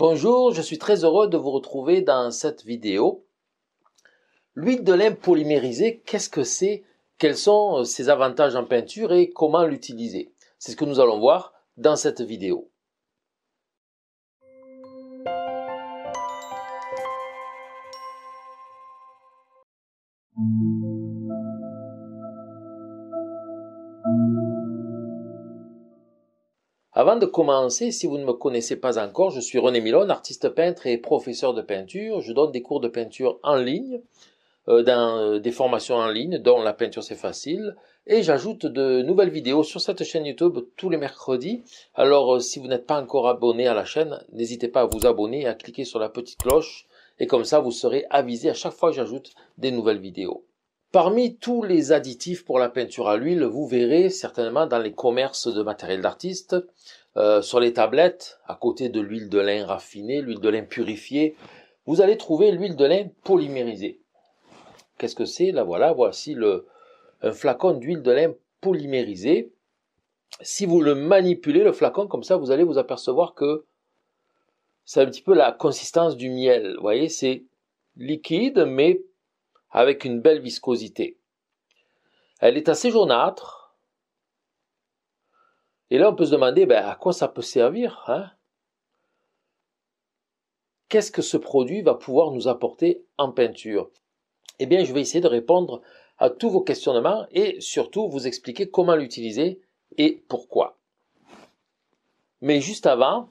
Bonjour, je suis très heureux de vous retrouver dans cette vidéo. L'huile de lin polymérisée, qu'est-ce que c'est Quels sont euh, ses avantages en peinture et comment l'utiliser C'est ce que nous allons voir dans cette vidéo. Avant de commencer, si vous ne me connaissez pas encore, je suis René Milon, artiste peintre et professeur de peinture. Je donne des cours de peinture en ligne, euh, dans euh, des formations en ligne, dont la peinture c'est facile. Et j'ajoute de nouvelles vidéos sur cette chaîne YouTube tous les mercredis. Alors euh, si vous n'êtes pas encore abonné à la chaîne, n'hésitez pas à vous abonner et à cliquer sur la petite cloche. Et comme ça, vous serez avisé à chaque fois que j'ajoute des nouvelles vidéos. Parmi tous les additifs pour la peinture à l'huile, vous verrez certainement dans les commerces de matériel d'artiste, euh, sur les tablettes, à côté de l'huile de lin raffinée, l'huile de lin purifiée, vous allez trouver l'huile de lin polymérisée. Qu'est-ce que c'est Là voilà, voici le, un flacon d'huile de lin polymérisée. Si vous le manipulez, le flacon, comme ça, vous allez vous apercevoir que c'est un petit peu la consistance du miel. Vous voyez, c'est liquide, mais avec une belle viscosité. Elle est assez jaunâtre. Et là, on peut se demander ben, à quoi ça peut servir. Hein Qu'est-ce que ce produit va pouvoir nous apporter en peinture Eh bien, je vais essayer de répondre à tous vos questionnements et surtout vous expliquer comment l'utiliser et pourquoi. Mais juste avant,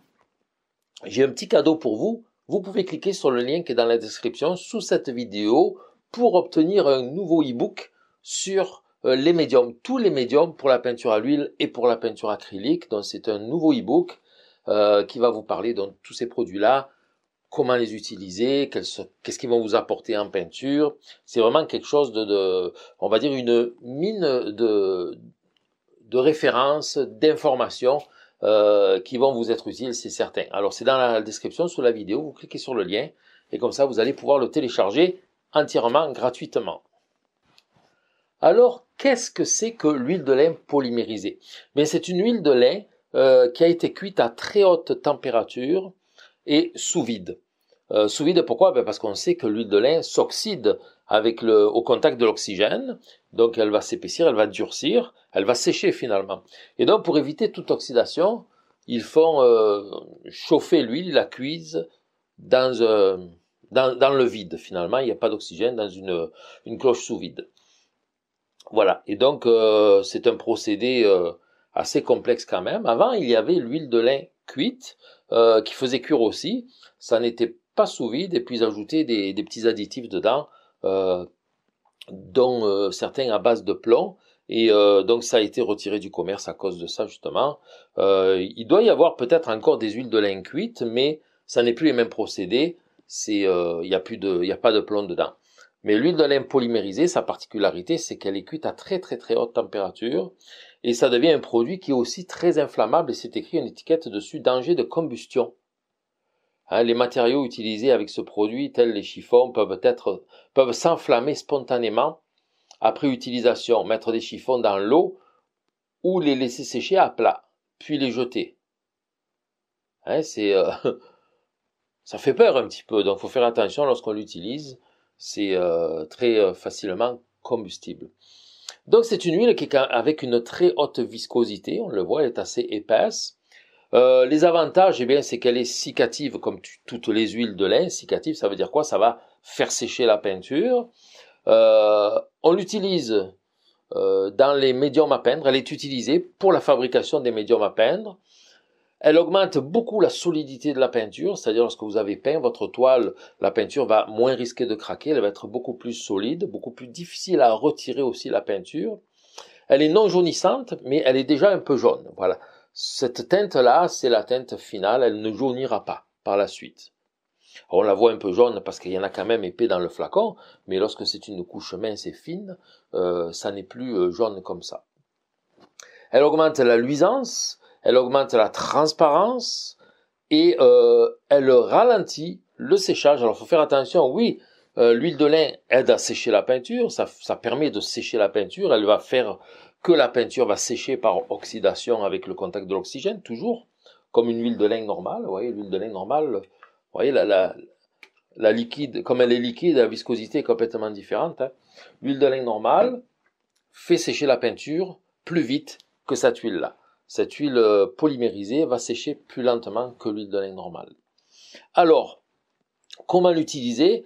j'ai un petit cadeau pour vous. Vous pouvez cliquer sur le lien qui est dans la description sous cette vidéo pour obtenir un nouveau e-book sur euh, les médiums, tous les médiums pour la peinture à l'huile et pour la peinture acrylique. Donc c'est un nouveau e-book euh, qui va vous parler de tous ces produits-là, comment les utiliser, qu'est-ce qu'ils vont vous apporter en peinture. C'est vraiment quelque chose de, on va dire, une mine de, de références, d'informations euh, qui vont vous être utiles, c'est certain. Alors c'est dans la description sous la vidéo, vous cliquez sur le lien et comme ça vous allez pouvoir le télécharger entièrement gratuitement. Alors, qu'est-ce que c'est que l'huile de lin polymérisée Mais ben, c'est une huile de lin euh, qui a été cuite à très haute température et sous vide. Euh, sous vide, pourquoi ben, Parce qu'on sait que l'huile de lin s'oxyde avec le, au contact de l'oxygène, donc elle va s'épaissir, elle va durcir, elle va sécher finalement. Et donc, pour éviter toute oxydation, ils font euh, chauffer l'huile, la cuise, dans un dans, le vide finalement, il n'y a pas d'oxygène dans une, cloche sous vide. Voilà, et donc euh, c'est un procédé euh, assez complexe quand même. Avant, il y avait l'huile de lin cuite euh, qui faisait cuire aussi, ça n'était pas sous vide, et puis ils des, petits additifs dedans, dont certains à base de plomb, et donc ça a été retiré du commerce à cause de ça justement. il doit y avoir peut-être encore des huiles de lin cuites, mais ça n'est plus les mêmes procédés il n'y euh, a plus de, il a pas de plomb dedans. Mais l'huile de lin polymérisée, sa particularité, c'est qu'elle est cuite à très très très haute température et ça devient un produit qui est aussi très inflammable et c'est écrit une étiquette dessus danger de combustion. Hein, les matériaux utilisés avec ce produit, tels les chiffons, peuvent être peuvent s'enflammer spontanément après utilisation. Mettre des chiffons dans l'eau ou les laisser sécher à plat, puis les jeter. Hein, c'est euh, ça fait peur un petit peu. Donc, faut faire attention lorsqu'on l'utilise. C'est euh, très euh, facilement combustible. Donc, c'est une huile qui est avec une très haute viscosité. On le voit, elle est assez épaisse. Euh, les avantages, eh bien, c'est qu'elle est cicative comme toutes les huiles de lin. Cicative, ça veut dire quoi Ça va faire sécher la peinture. on l'utilise dans les médiums à peindre. Elle est utilisée pour la fabrication des médiums à peindre. Elle augmente beaucoup la solidité de la peinture, c'est-à-dire lorsque vous avez peint votre toile, la peinture va moins risquer de craquer, elle va être beaucoup plus solide, beaucoup plus difficile à retirer aussi la peinture. Elle est non jaunissante, mais elle est déjà un peu jaune. Voilà. Cette teinte-là, c'est la teinte finale, elle ne jaunira pas par la suite. on la voit un peu jaune parce qu'il y en a quand même épais dans le flacon, mais lorsque c'est une couche mince et fine, euh, ça n'est plus euh, jaune comme ça. Elle augmente la luisance, elle augmente la transparence et euh, elle ralentit le séchage. Alors il faut faire attention, oui, euh, l'huile de lin aide à sécher la peinture, ça, permet de sécher la peinture, elle va faire que la peinture va sécher par oxydation avec le contact de l'oxygène, toujours, comme une huile de lin normale, vous voyez, l'huile de lin normale, voyez, la, liquide, comme elle est liquide, la viscosité est complètement différente. Hein. L'huile de lin normale fait sécher la peinture plus vite que cette huile-là. Cette huile euh, polymérisée va sécher plus lentement que l'huile de lin normale. Alors, comment l'utiliser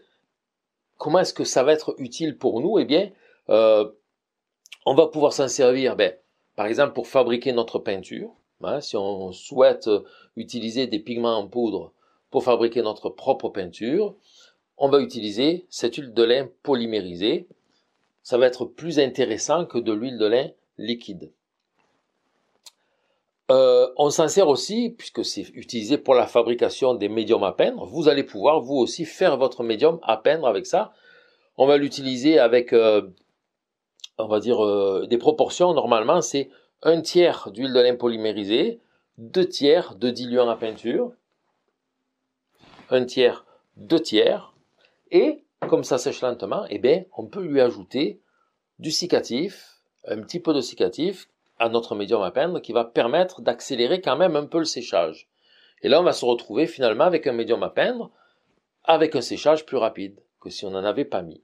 Comment est-ce que ça va être utile pour nous Eh bien, euh, on va pouvoir s'en servir, ben, par exemple, pour fabriquer notre peinture. Hein, si on souhaite utiliser des pigments en poudre pour fabriquer notre propre peinture, on va utiliser cette huile de lin polymérisée. Ça va être plus intéressant que de l'huile de lin liquide on s'en sert aussi, puisque c'est utilisé pour la fabrication des médiums à peindre, vous allez pouvoir vous aussi faire votre médium à peindre avec ça. On va l'utiliser avec, euh, on va dire, euh, des proportions. Normalement, c'est un tiers d'huile de lin polymérisée, deux tiers de diluant à peinture, un tiers, deux tiers, et comme ça sèche lentement, eh bien, on peut lui ajouter du cicatif, un petit peu de cicatif, à notre médium à peindre qui va permettre d'accélérer quand même un peu le séchage. Et là, on va se retrouver finalement avec un médium à peindre avec un séchage plus rapide que si on n'en avait pas mis.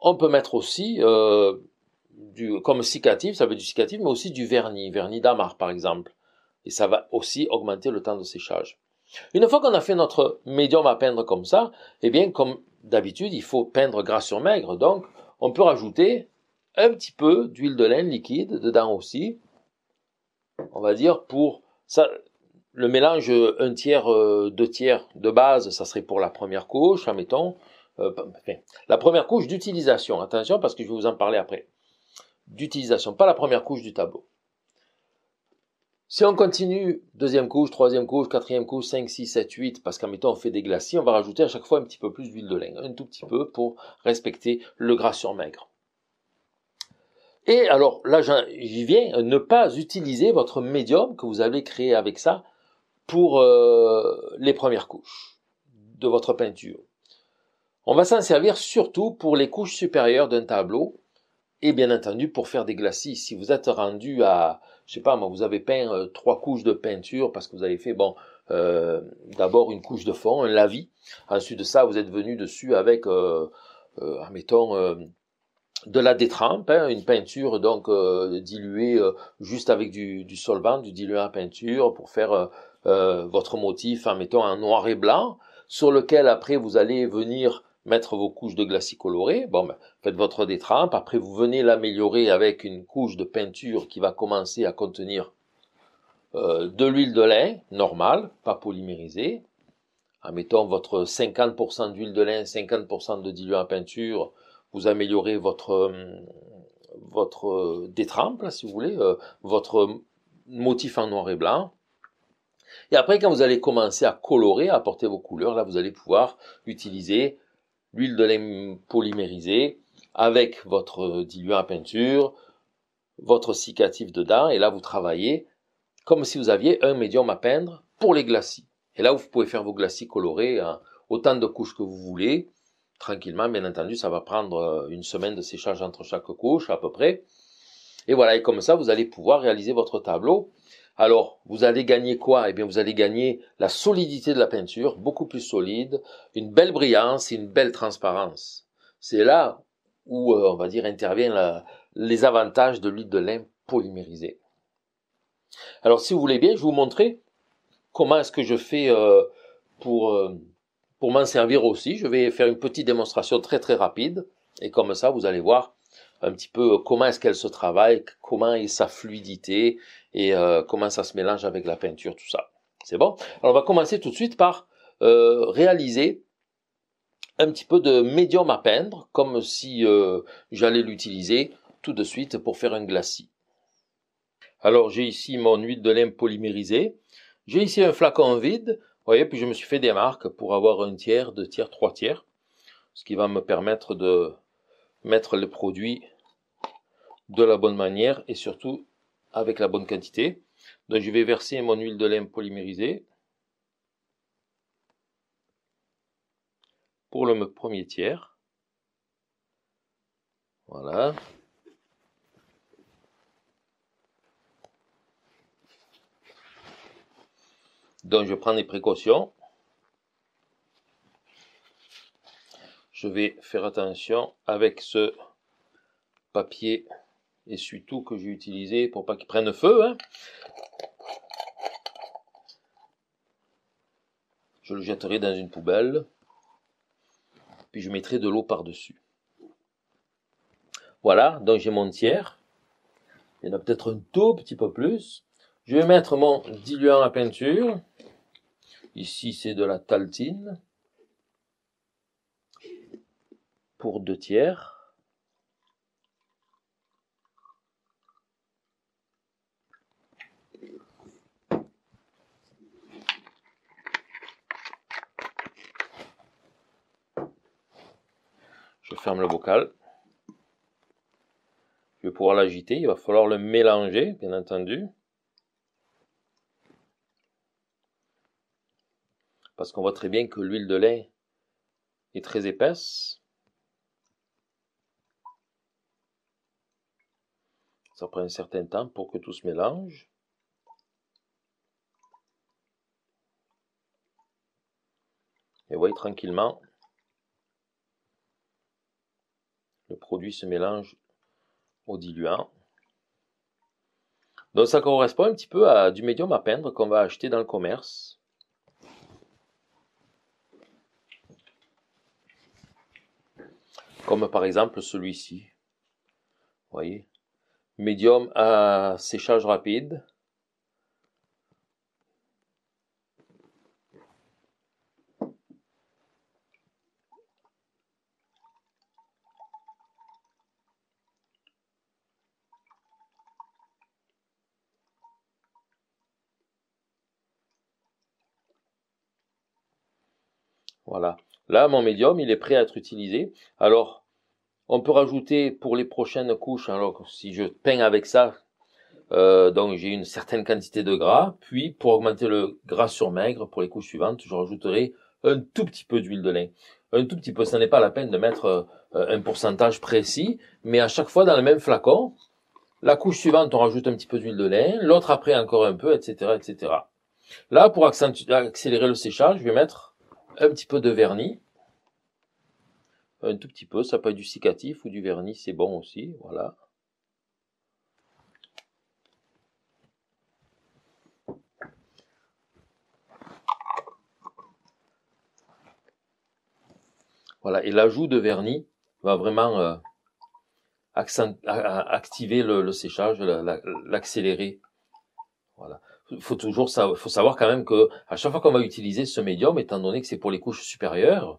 On peut mettre aussi euh, du, comme cicatif, ça veut dire du cicatif, mais aussi du vernis, vernis d'amarre par exemple. Et ça va aussi augmenter le temps de séchage. Une fois qu'on a fait notre médium à peindre comme ça, eh bien, comme d'habitude, il faut peindre gras sur maigre. Donc, on peut rajouter un petit peu d'huile de laine liquide dedans aussi. On va dire pour ça, le mélange un tiers, euh, deux tiers de base, ça serait pour la première couche, admettons. Euh, la première couche d'utilisation, attention parce que je vais vous en parler après. D'utilisation, pas la première couche du tableau. Si on continue, deuxième couche, troisième couche, quatrième couche, 5, 6, 7, 8, parce qu'en mettant on fait des glacis, on va rajouter à chaque fois un petit peu plus d'huile de laine, un tout petit peu pour respecter le gras sur maigre. Et alors là, j'y viens, ne pas utiliser votre médium que vous avez créé avec ça pour euh, les premières couches de votre peinture. On va s'en servir surtout pour les couches supérieures d'un tableau et bien entendu pour faire des glacis. Si vous êtes rendu à, je sais pas, moi, vous avez peint euh, trois couches de peinture parce que vous avez fait, bon, euh, d'abord une couche de fond, un lavis. Ensuite de ça, vous êtes venu dessus avec, euh, de la détrempe, hein, une peinture donc euh, diluée euh, juste avec du, solvant, du diluant à peinture pour faire euh, votre motif en mettant un noir et blanc, sur lequel après vous allez venir mettre vos couches de glacis coloré. Bon, ben, faites votre détrempe, après vous venez l'améliorer avec une couche de peinture qui va commencer à contenir de l'huile de lin normale, pas polymérisée. En mettant votre 50% d'huile de lin, 50% de diluant à peinture, vous améliorez votre, euh, votre euh, détrempe, si vous voulez, euh, votre motif en noir et blanc. Et après, quand vous allez commencer à colorer, à apporter vos couleurs, là, vous allez pouvoir utiliser l'huile de lin polymérisée avec votre diluant à peinture, votre cicatif dedans, et là, vous travaillez comme si vous aviez un médium à peindre pour les glacis. Et là, vous pouvez faire vos glacis colorés autant de couches que vous voulez tranquillement, bien entendu, ça va prendre euh, une semaine de séchage entre chaque couche à peu près. Et voilà, et comme ça, vous allez pouvoir réaliser votre tableau. Alors, vous allez gagner quoi Eh bien, vous allez gagner la solidité de la peinture, beaucoup plus solide, une belle brillance, une belle transparence. C'est là où, euh, on va dire, intervient les avantages de l'huile de lin polymérisée. Alors, si vous voulez bien, je vais vous montrer comment est-ce que je fais euh, pour... Pour m'en servir aussi, je vais faire une petite démonstration très très rapide. Et comme ça, vous allez voir un petit peu comment est-ce qu'elle se travaille, comment est sa fluidité et euh, comment ça se mélange avec la peinture, tout ça. C'est bon Alors on va commencer tout de suite par euh, réaliser un petit peu de médium à peindre, comme si euh, j'allais l'utiliser tout de suite pour faire un glacis. Alors j'ai ici mon huile de lin polymérisée. J'ai ici un flacon vide voyez, puis je me suis fait des marques pour avoir un tiers, deux tiers, trois tiers, ce qui va me permettre de mettre le produit de la bonne manière et surtout avec la bonne quantité. Donc je vais verser mon huile de lin polymérisée pour le premier tiers. Voilà, Donc je prends des précautions. Je vais faire attention avec ce papier essuie-tout que j'ai utilisé pour pas qu'il prenne feu. Hein. Je le jetterai dans une poubelle. Puis je mettrai de l'eau par-dessus. Voilà, donc j'ai mon tiers. Il y en a peut-être un tout petit peu plus. Je vais mettre mon diluant à peinture. Ici, c'est de la taltine pour deux tiers. Je ferme le bocal. Je vais pouvoir l'agiter. Il va falloir le mélanger, bien entendu. parce qu'on voit très bien que l'huile de lait est très épaisse. Ça prend un certain temps pour que tout se mélange. Et voyez tranquillement, le produit se mélange au diluant. Donc ça correspond un petit peu à du médium à peindre qu'on va acheter dans le commerce. Comme par exemple celui-ci. Vous voyez Médium à séchage rapide. Voilà. Là, mon médium, il est prêt à être utilisé. Alors, on peut rajouter pour les prochaines couches, alors si je peins avec ça, euh, donc j'ai une certaine quantité de gras, puis pour augmenter le gras sur maigre, pour les couches suivantes, je rajouterai un tout petit peu d'huile de lin. Un tout petit peu, ça n'est pas la peine de mettre euh, un pourcentage précis, mais à chaque fois dans le même flacon, la couche suivante, on rajoute un petit peu d'huile de lin, l'autre après encore un peu, etc., etc. Là, pour accélérer le séchage, je vais mettre un petit peu de vernis. Un tout petit peu, ça peut être du cicatif ou du vernis, c'est bon aussi, voilà. Voilà, et l'ajout de vernis va vraiment euh, activer le, séchage, l'accélérer. voilà faut toujours faut savoir quand même que à chaque fois qu'on va utiliser ce médium, étant donné que c'est pour les couches supérieures,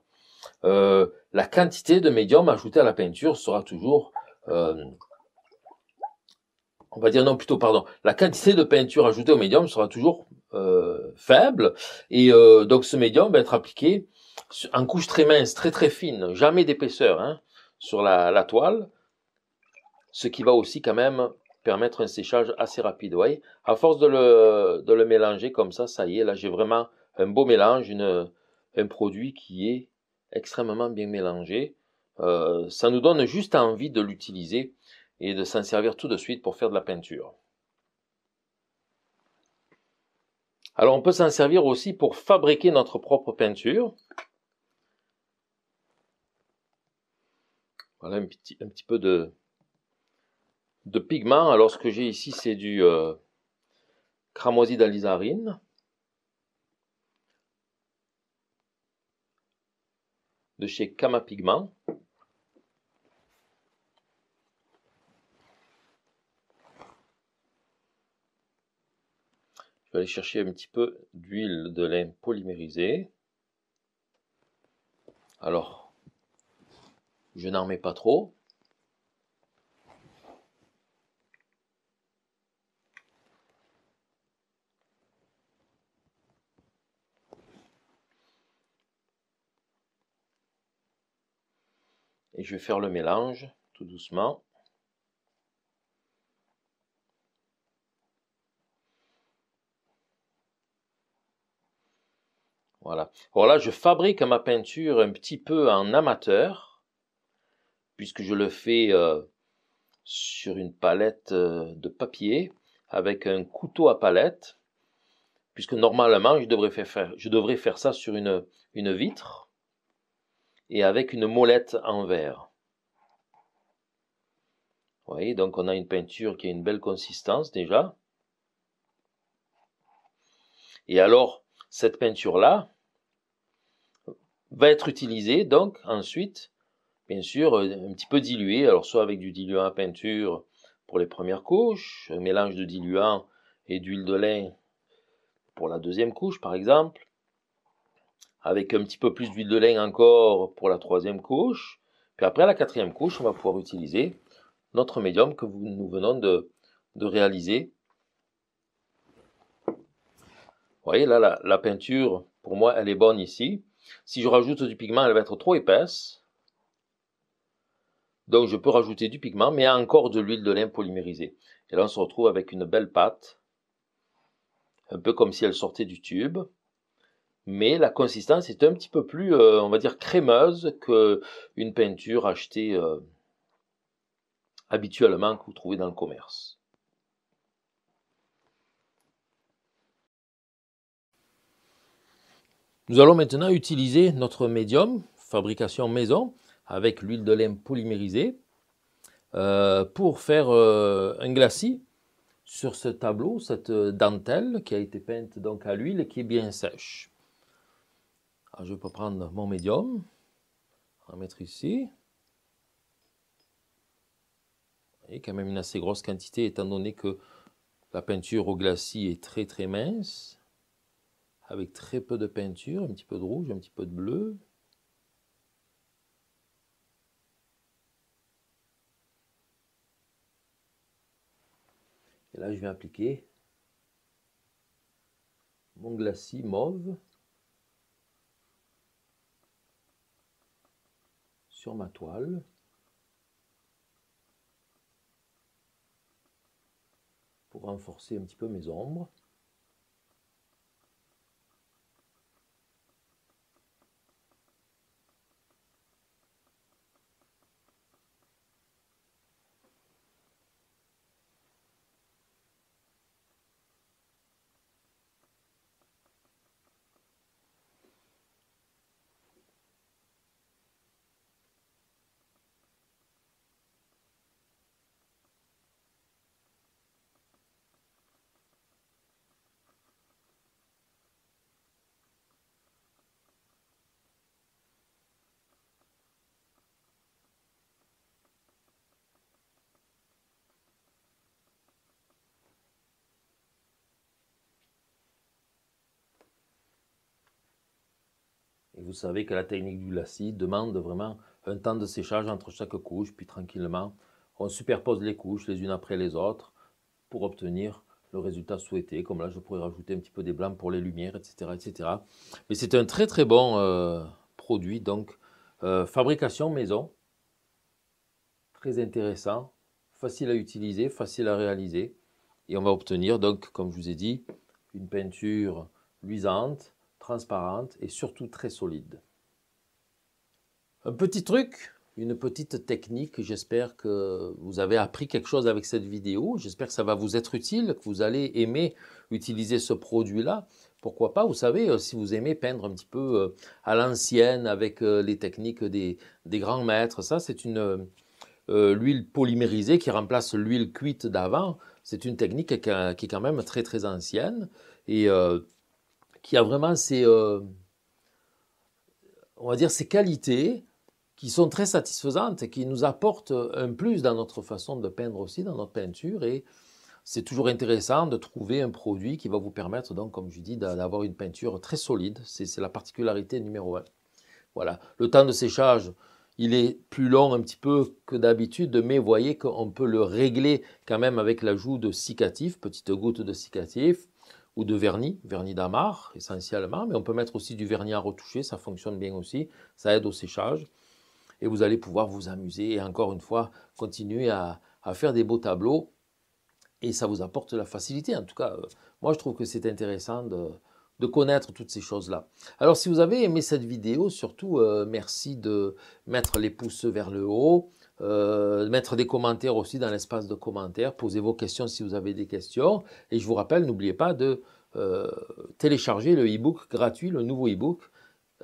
euh, la quantité de médium ajoutée à la peinture sera toujours, euh, on va dire non plutôt pardon, la quantité de peinture ajoutée au médium sera toujours euh, faible et donc ce médium va être appliqué en couche très mince, très très fine, jamais d'épaisseur hein, sur la toile, ce qui va aussi quand même permettre un séchage assez rapide. A à force de le, mélanger comme ça, ça y est, là j'ai vraiment un beau mélange, une, un produit qui est extrêmement bien mélangé. Euh, ça nous donne juste envie de l'utiliser et de s'en servir tout de suite pour faire de la peinture. Alors on peut s'en servir aussi pour fabriquer notre propre peinture. Voilà un petit, un petit peu de, de pigments. Alors, ce que j'ai ici, c'est du euh, cramoisi d'alizarine de chez Kama Pigment. Je vais aller chercher un petit peu d'huile de laine polymérisée. Alors, je n'en mets pas trop. et je vais faire le mélange tout doucement. Voilà. Alors je fabrique ma peinture un petit peu en amateur, puisque je le fais euh, sur une palette euh, de papier avec un couteau à palette, puisque normalement, je devrais faire, je devrais faire ça sur une, une vitre et avec une molette en verre. Vous voyez, donc on a une peinture qui a une belle consistance déjà. Et alors, cette peinture-là va être utilisée donc ensuite, bien sûr, euh, un petit peu diluée, alors soit avec du diluant à peinture pour les premières couches, un mélange de diluant et d'huile de lin pour la deuxième couche par exemple, avec un petit peu plus d'huile de lin encore pour la troisième couche. Puis après, la quatrième couche, on va pouvoir utiliser notre médium que nous venons de, réaliser. Vous voyez, là, la, la, peinture, pour moi, elle est bonne ici. Si je rajoute du pigment, elle va être trop épaisse. Donc, je peux rajouter du pigment, mais encore de l'huile de lin polymérisée. Et là, on se retrouve avec une belle pâte, un peu comme si elle sortait du tube mais la consistance est un petit peu plus, euh, on va dire, crémeuse qu'une peinture achetée euh, habituellement que vous trouvez dans le commerce. Nous allons maintenant utiliser notre médium, fabrication maison, avec l'huile de lin polymérisée, euh, pour faire un glacis sur ce tableau, cette dentelle qui a été peinte donc à l'huile et qui est bien sèche. Ah, je peux prendre mon médium, en mettre ici. Et quand même une assez grosse quantité, étant donné que la peinture au glacis est très très mince, avec très peu de peinture, un petit peu de rouge, un petit peu de bleu. Et là, je vais appliquer mon glacis mauve. sur ma toile. Pour renforcer un petit peu mes ombres. vous savez que la technique du lacis demande vraiment un temps de séchage entre chaque couche, puis tranquillement, on superpose les couches les unes après les autres pour obtenir le résultat souhaité. Comme là, je pourrais rajouter un petit peu des blancs pour les lumières, etc. etc. Mais c'est un très très bon euh, produit, donc euh, fabrication maison, très intéressant, facile à utiliser, facile à réaliser. Et on va obtenir donc, comme je vous ai dit, une peinture luisante, transparente et surtout très solide. Un petit truc, une petite technique, j'espère que vous avez appris quelque chose avec cette vidéo, j'espère que ça va vous être utile, que vous allez aimer utiliser ce produit-là. Pourquoi pas, vous savez, euh, si vous aimez peindre un petit peu euh, à l'ancienne avec euh, les techniques des, grands maîtres, ça c'est une... l'huile polymérisée qui remplace l'huile cuite d'avant, c'est une technique qui, est quand même très très ancienne et qui a vraiment ces euh, on va dire qualités qui sont très satisfaisantes et qui nous apportent un plus dans notre façon de peindre aussi, dans notre peinture. Et c'est toujours intéressant de trouver un produit qui va vous permettre, donc, comme je dis, d'avoir une peinture très solide. C'est la particularité numéro un. Voilà. Le temps de séchage, il est plus long un petit peu que d'habitude, mais voyez qu'on peut le régler quand même avec l'ajout de cicatifs, petite goutte de cicatifs ou de vernis, vernis d'amarre essentiellement, mais on peut mettre aussi du vernis à retoucher, ça fonctionne bien aussi, ça aide au séchage. Et vous allez pouvoir vous amuser et encore une fois continuer à, faire des beaux tableaux. Et ça vous apporte la facilité. En tout cas, euh, moi je trouve que c'est intéressant de, connaître toutes ces choses-là. Alors si vous avez aimé cette vidéo, surtout euh, merci de mettre les pouces vers le haut, euh, mettre des commentaires aussi dans l'espace de commentaires, poser vos questions si vous avez des questions. Et je vous rappelle, n'oubliez pas de euh, télécharger le e-book gratuit, le nouveau e-book,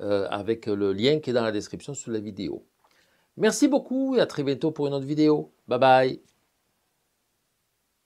euh, avec le lien qui est dans la description sous la vidéo. Merci beaucoup et à très bientôt pour une autre vidéo. Bye bye